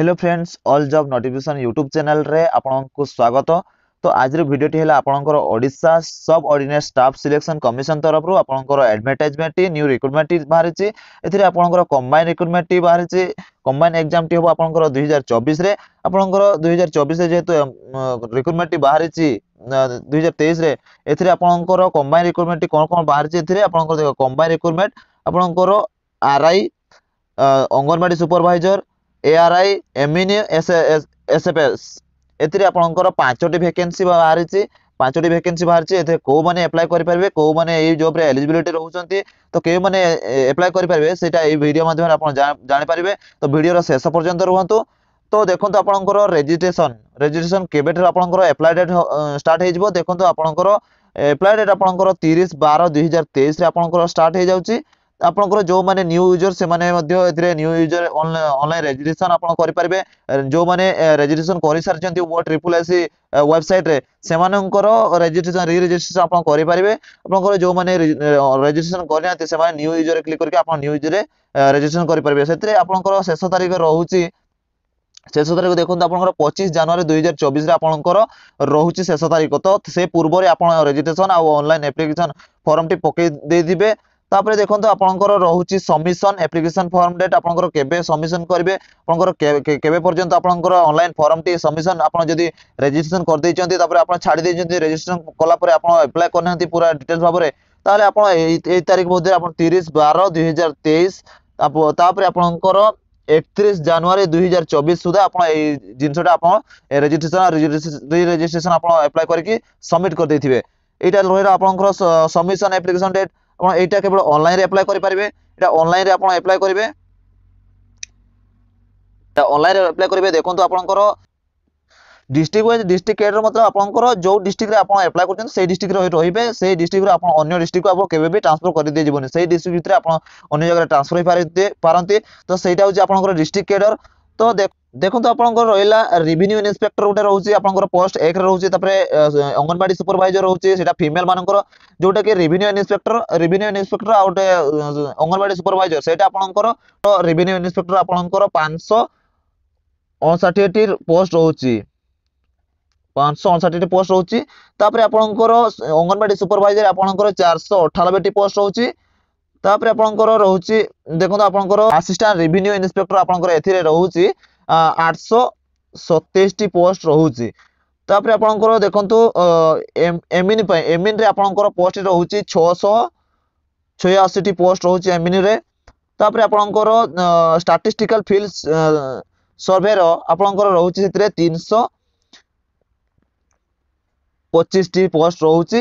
hello friends all job notification YouTube channel रे आपन को स्वागत तो आज भिडियो आपंकर ओडा सब अर्डनेस स्टाफ सिलेक्शन कमिशन तरफ आपंकर आडभटाइजमेंट न्यू रिक्रुटमेंट बाहरी ए आपंकर कम्बाइन रिक्रुटमेंट बाहरी कम्बाइन एग्जाम हम आपंकर दुई हजार चौबीस आपंकर दुई हजार चौबीस जेहेतु रिक्रुटमेंट बाहरी दुई हजार तेईस आपंकर कम्बाइन रिक्रुटमेंट कौन कौन बाहरी आपंकर देख रिक्रुटमेंट आपंकर R I anganwadi supervisor ARI এমিନି ଏସ୍ଏଫ୍ଏସ୍ ଏଥିରେ ଆପଣଙ୍କର ପାଞ୍ଚଟି ଭେକେନ୍ସି ବାହାରିଛି ପାଞ୍ଚଟି ଭେକେନ୍ସି ବାହାରିଛି ଏଥିରେ କେଉଁମାନେ ଆପ୍ଲାଏ କରିପାରିବେ କେଉଁମାନେ ଏଇ ଜବ୍ରେ ଏଲିଜିବିଲିଟି ରହୁଛନ୍ତି ତ କେଉଁମାନେ ଆପ୍ଲାଏ କରିପାରିବେ ସେଇଟା ଏଇ ଭିଡ଼ିଓ ମାଧ୍ୟମରେ ଆପଣ ଜାଣିପାରିବେ ତ ଭିଡ଼ିଓର ଶେଷ ପର୍ଯ୍ୟନ୍ତ ରୁହନ୍ତୁ ତ ଦେଖନ୍ତୁ ଆପଣଙ୍କର ରେଜିଷ୍ଟ୍ରେସନ୍ ରେଜିଷ୍ଟ୍ରେସନ୍ କେବେଠାରୁ ଆପଣଙ୍କର ଆପ୍ଲାଏ ଡେଟ୍ ଷ୍ଟାର୍ଟ ହେଇଯିବ ଦେଖନ୍ତୁ ଆପଣଙ୍କର ଆପ୍ଲାଏ ଡେଟ୍ ଆପଣଙ୍କର ତିରିଶ ବାର ଦୁଇହଜାର ତେଇଶରେ ଆପଣଙ୍କର ଷ୍ଟାର୍ଟ ହେଇଯାଉଛି ଆପଣଙ୍କର ଯେଉଁମାନେ ନ୍ୟୁ ୟୁଜର ସେମାନେ ମଧ୍ୟ ଏଥିରେ ନ୍ୟୁ ୟୁଜର ଅନଲାଇନ୍ ରେଜିଷ୍ଟ୍ରେସନ ଆପଣ କରିପାରିବେ ଯେଉଁମାନେ ରେଜିଷ୍ଟ୍ରେସନ କରିସାରିଛନ୍ତି ଓ ଟ୍ରିପୁଲ ଏସ୍ ୱେବସାଇଟ୍ରେ ସେମାନଙ୍କର ରେଜିଷ୍ଟ୍ରେସନ ରିରେଜିଷ୍ଟ୍ରେସନ ଆପଣ କରିପାରିବେ ଆପଣଙ୍କର ଯେଉଁମାନେ ରେଜିଷ୍ଟ୍ରେସନ କରିନାହାନ୍ତି ସେମାନେ ନ୍ୟୁ ୟୁଜରରେ କ୍ଲିକ୍ କରିକି ଆପଣ ନ୍ୟୁ ୟୁଜରରେ ରେଜିଷ୍ଟ୍ରେସନ କରିପାରିବେ ସେଥିରେ ଆପଣଙ୍କର ଶେଷ ତାରିଖ ରହୁଛି ଶେଷ ତାରିଖ ଦେଖନ୍ତୁ ଆପଣଙ୍କର ପଚିଶ ଜାନୁଆରୀ ଦୁଇ ହଜାର ଚବିଶରେ ଆପଣଙ୍କର ରହୁଛି ଶେଷ ତାରିଖ ତ ସେ ପୂର୍ବରେ ଆପଣ ରେଜିଷ୍ଟ୍ରେସନ ଆଉ ଅନଲାଇନ୍ ଆପ୍ଲିକେସନ ଫର୍ମଟି ପକାଇ ଦେଇଥିବେ তাপরে দেখুন আপনার রয়েছে সবমিশন আপ্লিকেশন ফর্ম ডেট আপনার কেবে সবমিশন করবে আপনার কেবে পর্যন্ত আপনার অনলাইন ফর্মটি সবমিশন আপনার যদি রেজিষ্ট্রেসন করেদেছেন তাপরে আপনার ছাড়ি দিয়েছেন রেজিষ্ট্রেসন কলাপরে আপনার আপ্লাই করে না পুরা ডিটেলস ভাবে তাহলে আপনার এই তারিখ মধ্যে আপনার তিরিশ বার দুই হাজার তেইশ তাপরে আপনার একত্রিশ জানুয়ারি দুই হাজার চবিশ সুদ্ধা আপনার এই জিনিসটা আপনার রেজিষ্ট্রেসন রিরেজিষ্ট্রেসন আপনার আপ্লাই করি সবমিট করে দিয়ে এটা রহিলা আপনার সবমিশন আপ্লিকেশন ডেট এইটা কেবল କେବଳ ଅନଲାଇନ୍ରେ করে পারবে এটা অনলাইনে আপনার আপ্লাই করবে এটা অনলাইনে আপ্লাই করবে দেখুন আপনার ডিস্ট্রিক্ট ওয়াইজ ডিস্ট্রিক্ট ক্যাডর মধ্যে আপনার যে ডিস্ট্রিক্টে আপনার আপ্লাই করছেন সেই ডিস্ট্রিক্টরে রয়েবে সেই ডিস্ট্রিক্টরে আপনার অন্য ডিস্ট্রিক্টকে আপনার কেবে ট্রান্সফর করে দিয়ে যাবেন সেই ডিস্ট্রিক্ট ভিতরে আপনার অন্য জায়গায় ট্রান্সফর হয়ে পারতে তো সেইটা হচ্ছে আপনার ডিস্ট্রিক্ট ক্যাডর তো দেখ দেখুন আপনার রহলা রেভিনিউ ইন্সপেক্টর গোটে রয়েছে আপনার পোস্ট একরে রয়েছে তাপরে অঙ্গনবাড়ি সুপরভাইজর রয়েছে সেটা ফিমেল মানকর যেটা কি রেভিনিউ ইন্সপেক্টর রেভিনিউ ইন্সপেক্টর আউ গোটে অঙ্গনবাড়ি সুপরভাইজর সেটা আপনার রেভিনিউ ইন্সপেক্টর আপনার পাঁচশো অনষাঠিটি পোস্ট রয়েছে পাঁচশো অনষাঠিটি পোস্ট রয়েছে তাপরে আপনার অঙ্গনবাড়ি সুপরভাইজর আপনার চারশো অঠানবেটি পোস্ট রয়েছে তাপরে আপনার রয়েছে দেখুন আপনার আসিষ্টাট রেভিনিউ ইন্সপেক্টর আপনার এতে রয়েছে আটশହ ସତେଇଶଟି ପୋଷ୍ଟ ରହୁଛି ତାପରେ ଆପଣଙ୍କର ଦେଖନ୍ତୁ ଏମିନ୍ ପାଇଁ ଏମିନ୍ରେ ଆପଣଙ୍କର ପୋଷ୍ଟ ରହୁଛି ଛଅଶହ ଛୟାଅଶୀଟି ପୋଷ୍ଟ ରହୁଛି ଏମିନ୍ରେ ତାପରେ ଆପଣଙ୍କର ଷ୍ଟାଟିଷ୍ଟିକାଲ ଫିଲ୍ଡ ସର୍ଭେର ଆପଣଙ୍କର ରହୁଛି ସେଥିରେ ତିନିଶହ ପଚିଶଟି ପୋଷ୍ଟ ରହୁଛି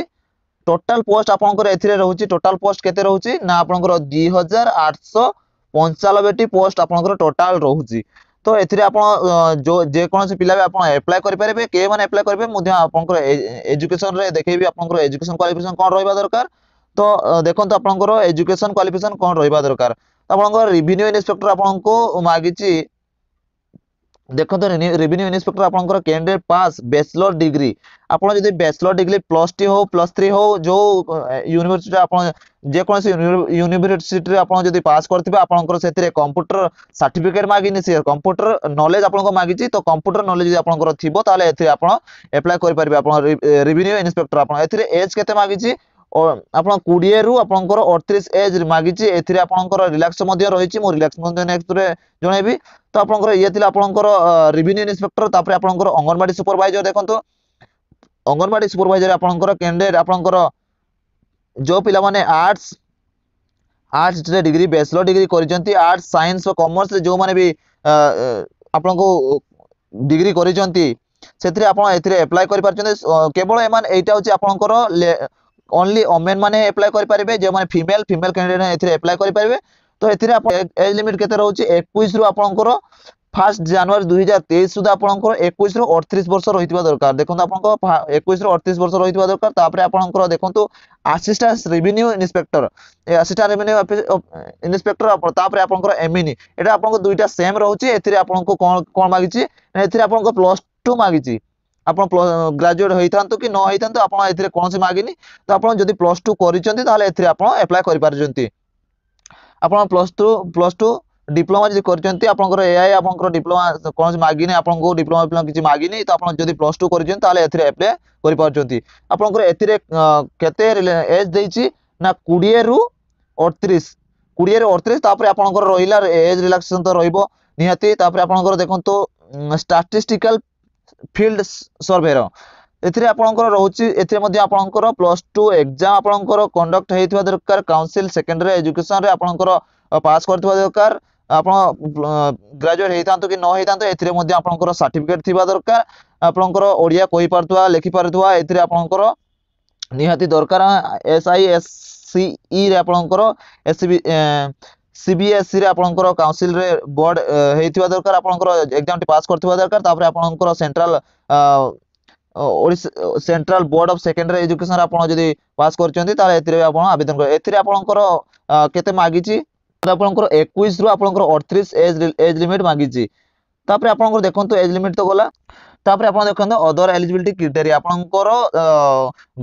ଟୋଟାଲ ପୋଷ୍ଟ ଆପଣଙ୍କର ଏଥିରେ ରହୁଛି ଟୋଟାଲ ପୋଷ୍ଟ କେତେ ରହୁଛି ନା ଆପଣଙ୍କର ଦୁଇ ହଜାର ଆଠଶହ ପଞ୍ଚାନବେଟି ପୋଷ୍ଟ ଆପଣଙ୍କର ଟୋଟାଲ ରହୁଛି তো ଏଥିରେ ଆପଣ ଯେକୌଣସି ପିଲା ବି ଆପଣ ଆପ୍ଲାଏ କରିପାରିବେ କେଉଁମାନେ ଆପ୍ଲାଏ କରିବେ ମଧ୍ୟ ଆପଣଙ୍କର ଏଜୁକେସନରେ ଦେଖେଇବି ଆପଣଙ୍କର ଏଜୁକେସନ କ୍ୱାଲିଫିକେସନ କ'ଣ ରହିବା ଦରକାର ତ ଦେଖନ୍ତୁ ଆପଣଙ୍କର ଏଜୁକେସନ କ୍ୱାଲିଫିକେସନ କ'ଣ ରହିବା ଦରକାର ଆପଣଙ୍କର ରିଭିନ୍ୟୁ ଇନ୍ସପେକ୍ଟର ଆପଣଙ୍କୁ ମାଗିଛି ଦେଖନ୍ତୁ ରେଭିନ୍ୟୁ ଇନ୍ସପେକ୍ଟର ଆପଣଙ୍କର କ୍ୟାଣ୍ଡିଡେଟ୍ ପାସ୍ ବ୍ୟାଚଲର ଡିଗ୍ରୀ ଆପଣ ଯଦି ବ୍ୟାଚଲର ଡିଗ୍ରୀ ପ୍ଲସ୍ ଟୁ ହଉ ପ୍ଲସ୍ ଥ୍ରୀ ହଉ ଯେଉଁ ୟୁନିଭର୍ସିଟିରେ ଆପଣ ଯେକୌଣସି ୟୁନିଭର୍ସିଟିରେ ଆପଣ ଯଦି ପାସ୍ କରିଥିବେ ଆପଣଙ୍କର ସେଥିରେ କମ୍ପ୍ୟୁଟର ସାର୍ଟିଫିକେଟ୍ ମାଗିନି ସେ କମ୍ପ୍ୟୁଟର ନଲେଜ ଆପଣଙ୍କ ମାଗିଛି ତ କମ୍ପ୍ୟୁଟର ନଲେଜ ଯଦି ଆପଣଙ୍କର ଥିବ ତାହେଲେ ଏଥିରେ ଆପଣ ଆପ୍ଲାଏ କରିପାରିବେ ଆପଣ ରେଭିନ୍ୟୁ ଇନ୍ସପେକ୍ଟର ଆପଣ ଏଥିରେ ଏଜ୍ କେତେ ମାଗିଛି ଆପଣ କୋଡ଼ିଏରୁ ଆପଣଙ୍କର ଅଠତିରିଶ ଏଜ୍ ମାଗିଛି ଏଥିରେ ଆପଣଙ୍କର ରିଲାକ୍ସ ମଧ୍ୟ ରହିଛି ମୁଁ ରିଲାକ୍ସ ମଧ୍ୟ ନେକ୍ସଟରେ ଜଣେଇବି ତ ଆପଣଙ୍କର ଇଏ ଥିଲା ଆପଣଙ୍କର ରିଭିନ୍ୟୁ ଇନ୍ସପେକ୍ଟର ତାପରେ ଆପଣଙ୍କର ଅଙ୍ଗନବାଡ଼ି ସୁପରଭାଇଜର ଦେଖନ୍ତୁ ଅଙ୍ଗନବାଡ଼ି ସୁପରଭାଇଜର ଆପଣଙ୍କର କ୍ୟାଣ୍ଡିଡେଟ୍ ଆପଣଙ୍କର ଯେଉଁ ପିଲାମାନେ ଆର୍ଟ୍ସ ଆର୍ଟ୍ସରେ ଡିଗ୍ରୀ ବ୍ୟାଚଲର ଡିଗ୍ରୀ କରିଛନ୍ତି ଆର୍ଟ୍ସ ସାଇନ୍ସ ଓ କମର୍ସରେ ଯେଉଁମାନେ ବି ଆପଣଙ୍କୁ ଡିଗ୍ରୀ କରିଛନ୍ତି ସେଥିରେ ଆପଣ ଏଥିରେ ଆପ୍ଲାଏ କରିପାରୁଛନ୍ତି କେବଳ ଏମାନେ ଏଇଟା ହେଉଛି ଆପଣଙ୍କର ଓନ୍ଲି ଓମେନ୍ ମାନେ ଆପ୍ଲାଏ କରିପାରିବେ ଯେଉଁମାନେ ଫିମେଲ୍ ଫିମେଲ୍ କ୍ୟାଣ୍ଡିଡେଟ୍ ଏଥିରେ ଆପ୍ଲାଏ କରିପାରିବେ ତ ଏଥିରେ ଆପଣ ଏଜ୍ ଲିମିଟ୍ କେତେ ରହୁଛି ଏକୋଇଶରୁ ଆପଣଙ୍କର ফার্স্ট জানুয়ারি দুই হাজার তেইশ সুদ্ধা আপনার একুশ রু অড়তিশ বর্ষ রয়েছে দরকার দেখুন আপনার একুশ রু অড়তিশ বর্ষ রয়েছে দরকার তাপরে আপনার দেখুন assistant revenue inspector assistant revenue inspector তাপরে আপনার এমএনই এটা আপনার দুইটা সেম রয়েছে এতে আপনার কোণ মাগিছি এতে আপনার প্লস টু মাগিছি ଆପଣ ଗ୍ରାଜୁଏଟ୍ ହୋଇଥାନ୍ତୁ କି ନ আপনার ଆପଣ ଏଥିରେ କୌଣସି তো আপনার যদি প্লস টু করছেন তাহলে ତାହେଲେ আপনার এপ্লাই করে କରିପାରୁଛନ୍ତି আপনার plus two plus two diploma যদি করছেন আপনার এআই আপনার ডিপ্লোমা কোণী মাগিনি আপনার ডিপ্লোমা ডিপ্লোমা কিছু মাগিনি তো আপনার যদি প্লস টু করছেন তাহলে এতে এপ্লাই করে পাচ্ছেন আপনার এতে কেতে এজ দিয়েছি না কোড়িয়ে রু অড়তিশ কোড়িয়ে রু অড়তিশ তাপরে আপনার রহলা এজ রিলাক্সেসন তো রহব নিহতি তাপরে আপনার দেখুন স্টাটিস্টিকাল ଫିଲ୍ଡ ସର୍ଭେର ଏଥିରେ ଆପଣଙ୍କର ରହୁଛି ଏଥିରେ ମଧ୍ୟ ଆପଣଙ୍କର ପ୍ଲସ୍ ଟୁ ଏକ୍ଜାମ୍ ଆପଣଙ୍କର କଣ୍ଡକ୍ଟ ହେଇଥିବା ଦରକାର କାଉନସିଲ୍ ସେକେଣ୍ଡାରୀ ଏଜୁକେସନ୍ରେ ଆପଣଙ୍କର ପାସ୍ କରିଥିବା ଦରକାର ଆପଣ ଗ୍ରାଜୁଏଟ୍ ହେଇଥାନ୍ତୁ କି ନ ହେଇଥାନ୍ତୁ ଏଥିରେ ମଧ୍ୟ ଆପଣଙ୍କର ସାର୍ଟିଫିକେଟ୍ ଥିବା ଦରକାର ଆପଣଙ୍କର ଓଡ଼ିଆ କହିପାରୁଥିବା ଲେଖିପାରୁଥିବା ଏଥିରେ ଆପଣଙ୍କର ନିହାତି ଦରକାର ଏସ୍ ଆଇ ଏସ୍ ସିଇରେ ଆପଣଙ୍କର ଏସ୍ সিবিএসসি রে আপনার কাউন্সিল রে বোর্ড হয়ে দরকার আপনার এক্সামটি পাস করতে দরকার তাপরে আপনার central central board of secondary education আপনার যদি পাস করছেন তাহলে এতে আপনার আবেদন করবে এতে আপনার কেতে মাগিছি আপনার একুশ রু আপনার অড়তিরিশ এজ এজ লিমিট মাগিছি তাপরে আপনার দেখুন এজ লিমিট তো গলা তাপরে আপনার দেখুন অদর এলিজিবিলিটি ক্রিটেরিয়া আপনার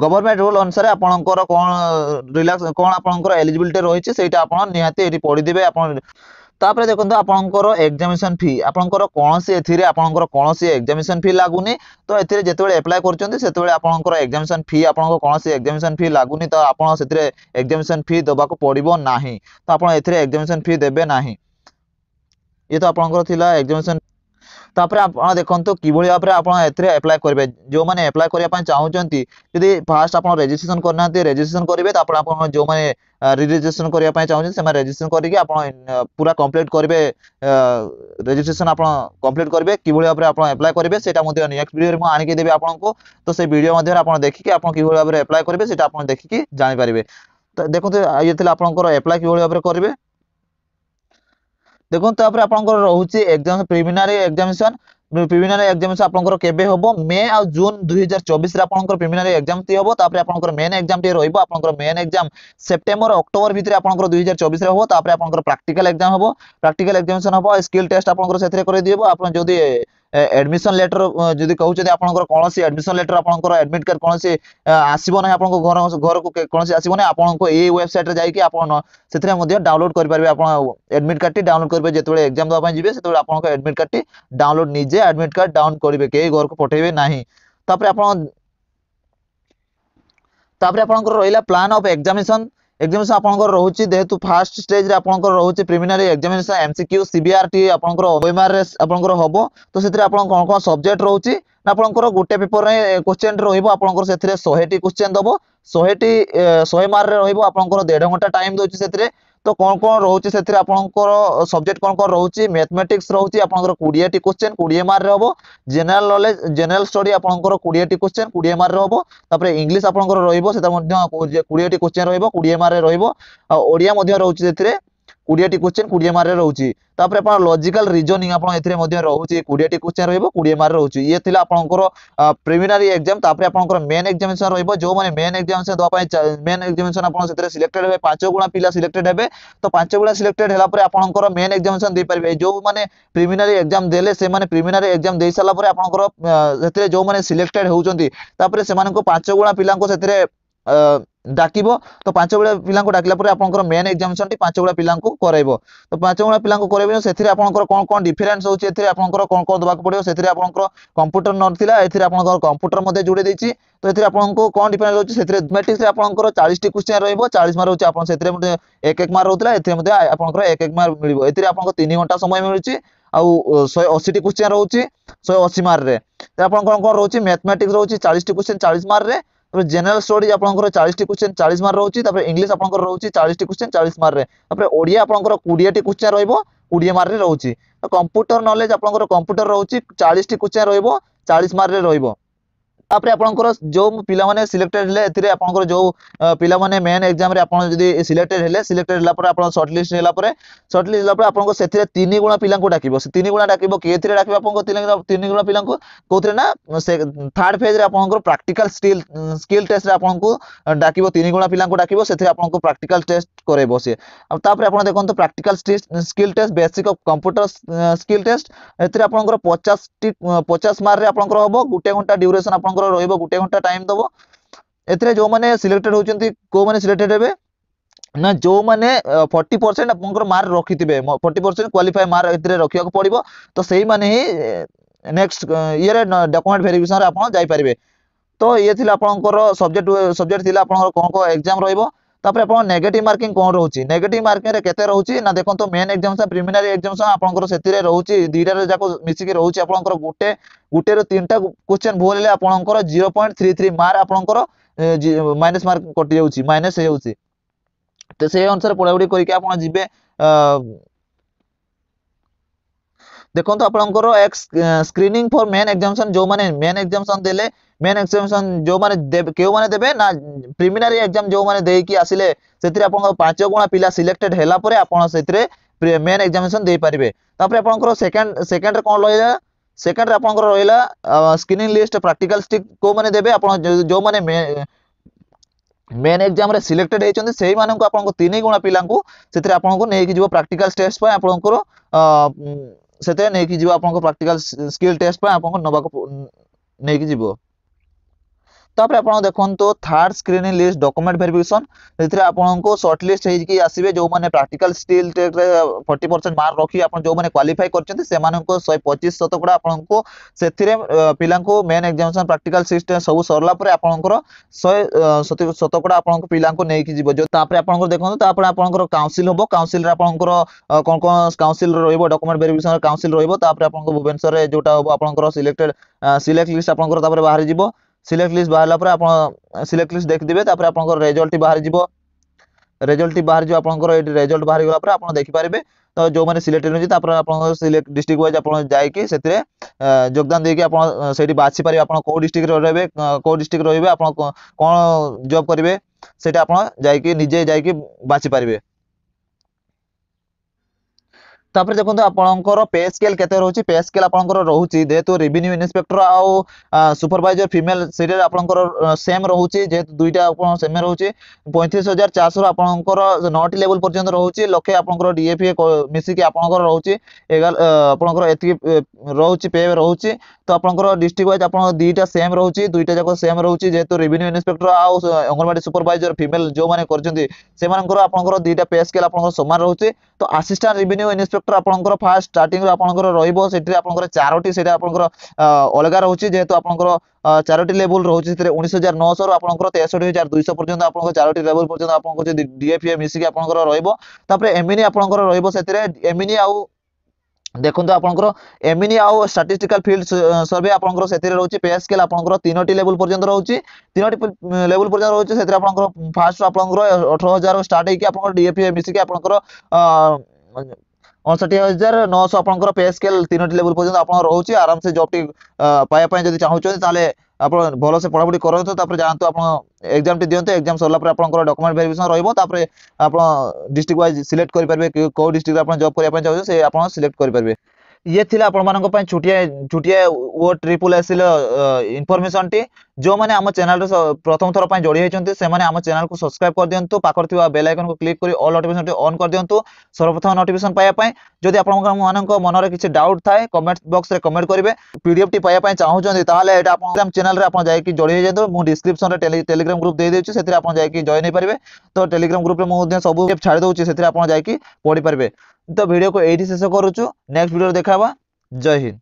গভর্নমেন্ট রুল অনুসারে আপনার কোণ রিলাক্স কোণ আপনার এলিজিবিলিটি রয়েছে সেইটা আপনার নিহতি এটি পড়িদেবে আপনার তাপরে দেখুন আপনার এক্সামিনেসন ফি আপনার কৌশি এর আপনার কৌশি এক্সামিনেসন ফি লাগুনি তো এতে যেতবে এপ্লাই করছেন সেতবে আপনার এক্সামিনেসন ফি আপনার কৌশি এক্সামিনেসন ফি লাগুনি তো আপনার সেতরে এক্সামিনেসন ফি দেওয়া পড়ব না তো আপনার এর এক্সামিনেসন ফি দেবে না ইয়ে তো আপনার এক্সামিনেসন তাপরে আপনার দেখুন কিভাবে ভাবে আপনার এতে এপ্লাই করবে যে এপ্লাই করা চাহুচ্ছেন যদি ফার্স্ট আপনার রেজিষ্ট্রেসন করে না রেজিষ্ট্রেসন করবে তারপরে আপনার যে রিরেজিষ্ট্রেসন করা চাহুচ্ছেন সে রেজিষ্ট্রেসন করি আপনার পুরা কমপ্লিট করবে রেজিষ্ট্রেসন আপনার কমপ্লিট করবে কিভাবে ভাবে আপনার এপ্লাই করবে সেটা নেক্সট ভিডিওরে মু আনিকি দেবে আপনার তো সেই ভিডিও মধ্যে আপনার দেখি আপনার কিভাবে ভাবে এপ্লাই করবে সেটা আপনার দেখি জানিপারে দেখুন ইয়ে আপনার এপ্লাই কিভাবে ভাবে করবে দেখুন তাপরে আপনার রয়েছে exam preliminary examination preliminary examination আপনার কেবে হব মে আর জুন দুই হাজার চবিশে আপনার প্রিলিমিনারি এক্সামটি হব তাপরে আপনার মেন এক্সামটি রহব আপনার মেন এক্সাম সেপ্টেম্বর অক্টোবর ভিতরে আপনার দুই হাজার চবিশে হব তাপরে আপনার প্রাকটিকাল এক্সাম হব প্রাকটিকাল এক্সামিশন হব স্কিল টেস্ট আপনার সেথে করে দিয়ে আপনার যদি এডমিশন লেটার যদি কওছ যে আপোনাক কোনসি এডমিশন লেটার আপোনাক এডমিট কার্ড কোনসি আসিব নহয় আপোনাক ঘরক কোনসি আসিবনে আপোনাক এই ওয়েবসাইটতে যাইকি আপোন সেই থের মধ্যে ডাউনলোড করি পারবি আপোন এডমিট কার্ডটি ডাউনলোড করিবে যেতিয়া এক্সাম দিব পাঞ্জিবে সেইতিয়া আপোনাক এডমিট কার্ডটি ডাউনলোড নিজে এডমিট কার্ড ডাউন করিবে কে এই ঘরক পঠাইবে নাহি তারপরে আপোন তারপরে আপোনক রইলা প্ল্যান অফ এক্সামিনেশন এক্সামিনেসন আপনার রয়েছে যেহেতু ফার্স্ট স্টেজে আপনার রয়েছে প্রিমিনারি এক্সামিনেসন এমসিকিউ সিবিআরটি আপনার ওএমআরএ আপনার হব তো সেটি আপনার কোণ কোণ সবজেক্ট রয়েছে না আপনার গোটে পেপর কোশ্চেন রহব আপনার সেটি শহেটি কোশ্চেন দেব শহেটি শহে মার্করে রহব আপনার দেড় ঘন্টা টাইম দেছে সেটি তো কোন কোন রয়েছে সেতিরে আপনার সবজেক্ট কোন কোন রয়েছে ম্যাথমেটিক্স রয়েছে আপনার কোড়িটি কোশ্চেন কোড়িয়ে মার্করে হব জেনারেল নলেজ জেনারেল স্টডি আপনার কোড়িটি কোশ্চেন কোড়িয়ে মার্করে হব তাপরে ইংলিশ আপনার রহব সেটা কোড়িটি কোশ্চেন রহব কোড়িয়ে মার্করে রহব ওড়িয়া রয়েছে সেতিরে কোড়িয়েটি কোশ্চেন কোড়িয়ে মার্কে রয়েছে তাপরে আপনার লজিকাল রিজনিং আপনার এতে মধ্যে রয়েছে কোড়িয়েটি কোশ্চেন রহব কোড়িয়ে মার্কে রয়েছে ইয়ে লা আপনার প্রিমিনারি এক্সাম তাপরে আপনার মেন এক্সামিনেসন রহব যে মেন এক্সামিনেসন দেওয়া মেন এক্সামিনেসন আপনার সেটা সিলেক্টেড হবে পাঁচ গুণা পিলা সিলেক্টেড হবে তো পাঁচ গুণা সিলেক্টেড হলাপরে আপনার মেন এক্সামিনেসন দিয়ে যে প্রিমিনারি এক্সাম দেলে সে প্রিমিনারি এক্সাম দিয়ে সারা পরে আপনার সেতে যে সিলেক্টেড হচ্ছেন তাপরে সে পাঁচ গুণা পিলা সেতে ডাকিব তো ପାଞ୍ଚଗୁଡ଼ା ପିଲାଙ୍କୁ ଡାକିଲା ପରେ ଆପଣଙ୍କର ମେନ୍ ଏକ୍ଜାମିନେସନଟି ପାଞ୍ଚଗୁଡ଼ା ପିଲାଙ୍କୁ କରାଇବ ତ ପାଞ୍ଚଗୁଡ଼ା ପିଲାଙ୍କୁ କରାଇବ ସେଥିରେ ଆପଣଙ୍କର କ'ଣ କ'ଣ ଡିଫରେନ୍ସ ହେଉଛି ଏଥିରେ ଆପଣଙ୍କର କ'ଣ କ'ଣ ଦେବାକୁ ପଡ଼ିବ ସେଥିରେ ଆପଣଙ୍କର କମ୍ପ୍ୟୁଟର ନଥିଲା ଏଥିରେ ଆପଣଙ୍କର କମ୍ପ୍ୟୁଟର ମଧ୍ୟ ଯୋଡ଼େଇ ଦେଇଛି ତ ଏଥିରେ ଆପଣଙ୍କୁ କ'ଣ ଡିଫରେନ୍ସ ରହୁଛି ସେଥିରେ ମେଟ୍ରିକ୍ସରେ ଆପଣଙ୍କର ଚାଳିଶଟି କ୍ୱେଶ୍ଚିନ୍ ରହିବ ଚାଳିଶ ମାର୍କ ରହୁଛି ଆପଣ ସେଥିରେ ମଧ୍ୟ ଏକ ଏକ ମାର୍କ ରହୁଥିଲା ଏଥିରେ ମଧ୍ୟ ଆପଣଙ୍କର ଏକ ଏକ ମାର୍କ ମିଳିବ ଏଥିରେ ଆପଣଙ୍କ ତିନି ଘଣ୍ଟା ସମୟ ମିଳୁଛି ଆଉ ଶହେ ଅଶୀଟି କ୍ୱେଶ୍ଚିନ୍ ରହୁଛି ଶହେ ଅଶୀ ମାର୍କରେ ଆପଣ କ'ଣ କ'ଣ ରହୁଛି ମ୍ୟାଥମେଟିକ୍ସ ରହୁଛି ଚାଳିଶଟି କ୍ୱେଶ୍ଚିନ୍ ଚାଳିଶ ମାର୍କରେ ତାପରେ ଜେନେରାଲ ଷ୍ଟଡିଜ ଆପଣଙ୍କର ଚାଳିଶଟି କ୍ୱେଶ୍ଚନ୍ ଚାଳିଶ ମାର୍କ ରହୁଛି ତାପରେ ଇଂଲିଶ ଆପଣଙ୍କର ରହୁଛି ଚାଳିଶଟି କ୍ୱେଶ୍ଚନ୍ ଚାଳିଶ ମାର୍କରେ ତାପରେ ଓଡ଼ିଆ ଆପଣଙ୍କର କୋଡ଼ିଏଟି କ୍ୱେଶ୍ଚନ୍ ରହିବ କୋଡ଼ିଏ ମାର୍କରେ ରହୁଛି କମ୍ପ୍ୟୁଟର ନଲେଜ ଆପଣଙ୍କର କମ୍ପ୍ୟୁଟର ରହୁଛି ଚାଳିଶଟି କ୍ୱେଶ୍ଚନ୍ ରହିବ ଚାଳିଶ ମାର୍କରେ ରହିବ ତାପରେ ଆପଣଙ୍କର ଯେଉଁ ପିଲାମାନେ ସିଲେକ୍ଟେଡ୍ ହେଲେ ଏଥିରେ ଆପଣଙ୍କର ଯେଉଁ ପିଲାମାନେ ମେନ୍ ଏକ୍ଜାମରେ ଆପଣ ଯଦି ସିଲେକ୍ଟେଡ୍ ହେଲେ ସିଲେକ୍ଟେଡ୍ ହେଲା ପରେ ଆପଣ ସର୍ଟ ଲିଷ୍ଟ ହେଲା ପରେ ସର୍ଟ ଲିଷ୍ଟ ହେଲା ପରେ ଆପଣଙ୍କ ସେଥିରେ ତିନି ଗୁଣା ପିଲାଙ୍କୁ ଡାକିବ ସେ ତିନି ଗୁଣା ଡାକିବ କିଏଥିରେ ଡାକିବ ଆପଣଙ୍କ ତିନି ଗୁଣା ପିଲାଙ୍କୁ କେଉଁଥିରେ ନା ସେ ଥାର୍ଡ଼ ଫେଜ୍ରେ ଆପଣଙ୍କର ପ୍ରାକ୍ଟିକାଲ ସ୍କିଲ୍ ସ୍କିଲ୍ ଟେଷ୍ଟରେ ଆପଣଙ୍କୁ ଡାକିବ ତିନି ଗୁଣା ପିଲାଙ୍କୁ ଡାକିବ ସେଥିରେ ଆପଣଙ୍କୁ ପ୍ରାକ୍ଟିକାଲ ଟେଷ୍ଟ କରାଇବ ସିଏ ଆଉ ତାପରେ ଆପଣ ଦେଖନ୍ତୁ practical skill test basic of computer skill test ଏଥିରେ ଆପଣଙ୍କର ପଚାଶଟି ପଚାଶ ମାର୍କରେ ଆପଣଙ୍କର ହେବ ଗୋଟେ ଘଣ୍ଟା ଡ୍ୟୁରେସନ୍ ଆପଣଙ୍କର ଆପଣଙ୍କର ରହିବ ଗୋଟେ ଘଣ୍ଟା ଟାଇମ୍ ଦେବ ଏଥିରେ ଯେଉଁମାନେ ସିଲେକ୍ଟେଡ୍ ହେଉଛନ୍ତି କେଉଁମାନେ ସିଲେକ୍ଟେଡ୍ ହେବେ ନା ଯେଉଁମାନେ ଫର୍ଟି ପରସେଣ୍ଟ ଆପଣଙ୍କର ମାର୍କ ରଖିଥିବେ ଫର୍ଟି ପରସେଣ୍ଟ କ୍ୱାଲିଫାଏ ମାର୍କ ଏଥିରେ ରଖିବାକୁ ପଡ଼ିବ ତ ସେଇମାନେ ହିଁ ନେକ୍ସଟ ଇଏରେ ଡକ୍ୟୁମେଣ୍ଟ ଭେରିଫିକେସନ୍ରେ ଆପଣ ଯାଇପାରିବେ ତ ଇଏ ଥିଲା ଆପଣଙ୍କର ସବଜେକ୍ଟ ସବଜେକ୍ଟ ଥିଲା ଆପଣଙ୍କର କ'ଣ କ'ଣ ଏକ୍ଜାମ୍ ରହିବ তাপরে আপনার নেগেটিভ মার্কিং কোণ রয়েছে নেগেটিভ মার্কিংরে কেতে রয়েছে না দেখুন মেন এক্সামিশন প্রিমিনারি এক্সামিশন আপনার সেতিরে রয়েছে দুইটার যাক মিশিকি রয়েছে আপনার গোটে গোটে তিনটা কোশ্চেন ভুল হলে আপনার zero point three three mark আপনার মাইনাস মার্ক কটি যাচ্ছে মাইনাস হয়ে যাচ্ছে তো সেই অনুসারে পড়াপড়ি করিকি আপনার যাবে देखो आप स्क्रीनिंग फॉर मेन एग्जामिशन जो मैंने मेन एग्जामिशन दे मेन एग्जामिशन जो मैंने क्यों मैंने देते ना प्रिमिनारी एग्जाम जो मैंने आसे से पांच गुणा पिला सिलेक्टेड है आपरे मेन एग्जामिशन दे पारे आप सेकेंड सेकेंड कौन रहा सेकेंड आप रहा स्क्रीनिंग लिस्ट प्राक्टिकाल स्टिक कौ मैंने देते जो मैंने मेन एग्जाम सिलेक्टेड होती से आपको तीन गुणा पिला को नहींक जो प्राक्टिकाल स्टेप आप ᱥᱮᱛᱮᱱ ᱦᱮᱠᱤᱡᱤᱵᱚ আপোনক প্ৰ্যাকটিকাল স্কিল টেস্ট পা আপোনক নৱাক নেকি জিবো ତାପରେ ଆପଣ ଦେଖନ୍ତୁ third screen list document verification ଏଥିରେ ଆପଣଙ୍କୁ ସର୍ଟ ଲିଷ୍ଟ ହେଇକି ଆସିବେ ଯେଉଁମାନେ ପ୍ରାକ୍ଟିକାଲ ଷ୍ଟିଲ୍ ଟେକ୍ରେ ଫର୍ଟି ପରସେଣ୍ଟ ମାର୍କ ରଖି ଆପଣ ଯେଉଁମାନେ କ୍ୱାଲିଫାଇ କରିଛନ୍ତି ସେମାନଙ୍କୁ ଶହେ ପଚିଶ ଶତକଡ଼ା ଆପଣଙ୍କୁ ସେଥିରେ ପିଲାଙ୍କୁ ମେନ୍ ଏକ୍ଜାମିନେସନ୍ ପ୍ରାକ୍ଟିକାଲ ସିଷ୍ଟମ୍ ସବୁ ସରିଲା ପରେ ଆପଣଙ୍କର ଶହେ ଶତକଡ଼ା ଆପଣଙ୍କୁ ପିଲାଙ୍କୁ ନେଇକି ଯିବ ଯେଉଁ ତାପରେ ଆପଣଙ୍କର ଦେଖନ୍ତୁ ତାପରେ ଆପଣଙ୍କର କାଉନସିଲ୍ ହେବ କାଉନସିଲ୍ରେ ଆପଣଙ୍କର କ'ଣ କ'ଣ କାଉନସିଲ୍ ରହିବ ଡକୁମେଣ୍ଟ ଭେରିଫିକେସନ୍ କାଉନସିଲ୍ ରହିବ ତାପରେ ଆପଣଙ୍କ ଭୁବନେଶ୍ୱରରେ ଯେଉଁଟା ହେବ ଆପଣଙ୍କର ସିଲେକ୍ଟେଡ୍ ସିଲେକ୍ଟ ଲିଷ୍ଟ ଆପଣଙ୍କର ତାପରେ ବାହାରିଯିବ सिलेक्ट लिस्ट बाहर आप सिलेक्ट लिस्ट देखिए आपजल्ट बाहर जब रेजल्ट बाहर जो आप रेजल्ट बाहर गला आप देखिपारे तो जो मैंने सिलेक्ट रही आप सिलेक्ट डिस्ट्रिक्ट वाइज आप जाए जोगदान देखिए आपठ बाछी पारे आप कौ डिस्ट्रिक्ट रे कौ डिस्ट्रिक्ट रे आप कौन जब करेंगे से आज जाए निजे पारे তাপরে দেখুন আপনার পে স্কেল কেতে রয়েছে পে স্কেল আপনার রয়েছে যেহেতু রেভিনিউ ইন্সপেক্টর আও সুপরভাইজর ফিমেল সেটার আপনার সেম রয়েছে যেহেতু দুইটা আপনার সেম রয়েছে পঁয়ত্রিশ হাজার চারশো আপনার নটি লেভেল পর্যন্ত রয়েছে লক্ষে আপনার ডিএফএ মিশিকি আপনার রয়েছে আপনার এত রয়েছে পে রয়েছে তো আপনার ডিস্ট্রিক্ট ওয়াইজ আপনার দুইটা সেম রয়েছে দুইটা যাক সেম রয়েছে যেহেতু রেভিনিউ ইন্সপেক্টর আও অঙ্গনবাড়ি সুপরভাইজর ফিমেল যে করছেন সেমানଙ୍କର ଆପଣଙ୍କର ଦୁଇଟା ପେ ସ୍କେଲ୍ ଆପଣଙ୍କର ସମାନ ରହୁଛି ତ ଆସିଷ୍ଟାଣ୍ଟ ରେଭିନ୍ୟୁ ଇନ୍ସପେକ୍ଟର ଚାପ୍ଟର ଆପଣଙ୍କର ଫାର୍ଷ୍ଟ ଷ୍ଟାର୍ଟିଂରୁ ଆପଣଙ୍କର ରହିବ ସେଥିରେ ଆପଣଙ୍କର ଚାରୋଟି ସେଇଟା ଆପଣଙ୍କର ଅଲଗା ରହୁଛି ଯେହେତୁ ଆପଣଙ୍କର ଚାରୋଟି ଲେବୁଲ ରହୁଛି ସେଥିରେ ଉଣେଇଶ ହଜାର ନଅଶହରୁ ଆପଣଙ୍କର ତେଷଠି ହଜାର ଦୁଇଶହ ପର୍ଯ୍ୟନ୍ତ ଆପଣଙ୍କ ଚାରୋଟି ଲେବୁଲ ପର୍ଯ୍ୟନ୍ତ ଆପଣଙ୍କ ଯଦି ଡିଏଫିଏ ମିଶିକି ଆପଣଙ୍କର ରହିବ ତାପରେ ଏମିନି ଆପଣଙ୍କର ରହିବ ସେଥିରେ ଏମିନି ଆଉ ଦେଖନ୍ତୁ ଆପଣଙ୍କର ଏମିନି ଆଉ ଷ୍ଟାଟିଷ୍ଟିକାଲ ଫିଲ୍ଡ ସର୍ଭେ ଆପଣଙ୍କର ସେଥିରେ ରହୁଛି ପେ ସ୍କେଲ୍ ଆପଣଙ୍କର ତିନୋଟି ଲେବୁଲ ପର୍ଯ୍ୟନ୍ତ ରହୁଛି ତିନୋଟି ଲେବୁଲ ପର୍ଯ୍ୟନ୍ତ ରହୁଛି ସେଥିରେ ଆପଣଙ୍କର ଫାର୍ଷ୍ଟ ଆପଣଙ୍କର ଅଠର ହଜାର ଷ୍ଟାର୍ଟ ହେଇକି ଆପଣଙ୍କର ଡିଏଫି ମିଶିକି ଆପଣଙ୍କର ଅଣଷଠି ହଜାର ନଅଶହ ଆପଣଙ୍କର ପେ ସ୍କେଲ୍ ତିନୋଟି ଲେବୁଲ୍ ପର୍ଯ୍ୟନ୍ତ ଆପଣ ରହୁଛି ଆରାମସେ ଜବ୍ଟି ପାଇବା ପାଇଁ ଯଦି ଚାହୁଁଛନ୍ତି ତାହେଲେ ଆପଣ ଭଲସେ ପଢ଼ାପଢ଼ି କରନ୍ତୁ ତାପରେ ଯାଆନ୍ତୁ ଆପଣ ଏକ୍ଜାମ୍ଟି ଦିଅନ୍ତୁ ଏକ୍ଜାମ୍ ସରିଲା ପରେ ଆପଣଙ୍କର ଡକୁମେଣ୍ଟ ଭେରିଫିକେସନ୍ ରହିବ ତାପରେ ଆପଣ ଡିଷ୍ଟ୍ରିକ୍ଟ ୱାଇଜ୍ ସିଲେକ୍ଟ କରିପାରିବେ କେଉଁ ଡିଷ୍ଟ୍ରିକ୍ଟରେ ଆପଣ ଜବ୍ କରିବା ପାଇଁ ଚାହୁଁଛନ୍ତି ସେ ଆପଣ ସିଲେକ୍ଟ କରିପାରିବେ ଇଏ ଥିଲା ଆପଣମାନଙ୍କ ପାଇଁ ଛୋଟିଆ ଛୋଟିଆ ଓ ଟ୍ରିପଲ୍ ଏସ୍ସିର ଇନଫର୍ମେସନ୍ଟି ଯେଉଁମାନେ ଆମ ଚ୍ୟାନେଲରେ ପ୍ରଥମ ଥର ପାଇଁ ଯୋଡ଼ି ହୋଇଛନ୍ତି ସେମାନେ ଆମ ଚ୍ୟାନେଲକୁ ସବସ୍କ୍ରାଇବ୍ କରିଦିଅନ୍ତୁ ପାଖରେ ଥିବା ବେଲ୍ ଆଇକନ୍କୁ କ୍ଲିକ୍ କରି ଅଲ୍ ନୋଟିଫିକେସନ୍ଟି ଅନ୍ କରିଦିଅନ୍ତୁ ସର୍ବପ୍ରଥମ ନୋଟିଫିକେସନ୍ ପାଇବା ପାଇଁ ଯଦି ଆପଣଙ୍କମାନଙ୍କ ମନରେ କିଛି ଡାଉଟ୍ ଥାଏ କମେଣ୍ଟ ବକ୍ସରେ କମେଣ୍ଟ କରିବେ ପିଡ଼ିଏଫ୍ଟି ପାଇବା ପାଇଁ ଚାହୁଁଛନ୍ତି ତାହେଲେ ଏଇଟା ଆପଣ ଚ୍ୟାନେଲରେ ଆପଣ ଯାଇକି ଯୋଡ଼ି ହୋଇଯାନ୍ତୁ ମୁଁ ଡିସ୍କ୍ରିପ୍ସନ୍ରେ ଟେଲିଗ୍ରାମ ଗ୍ରୁପ୍ ଦେଇଦେଉଛି ସେଥିରେ ଆପଣ ଯାଇକି ଜଏନ୍ ହେଇପାରିବେ ତ ଟେଲିଗ୍ରାମ ଗ୍ରୁପ୍ରେ ମୁଁ ମଧ୍ୟ ସବୁ ଛାଡ଼ି ଦେଉଛି ସେଥିରେ ଆପଣ ଯାଇକି ପଢ଼ିପାରିବେ ତ ଭିଡ଼ିଓକୁ ଏଇଠି ଶେଷ କରୁଛୁ ନେକ୍ସଟ ଭିଡ଼ିଓରେ ଦେଖା ଜୟ ହିନ୍ଦ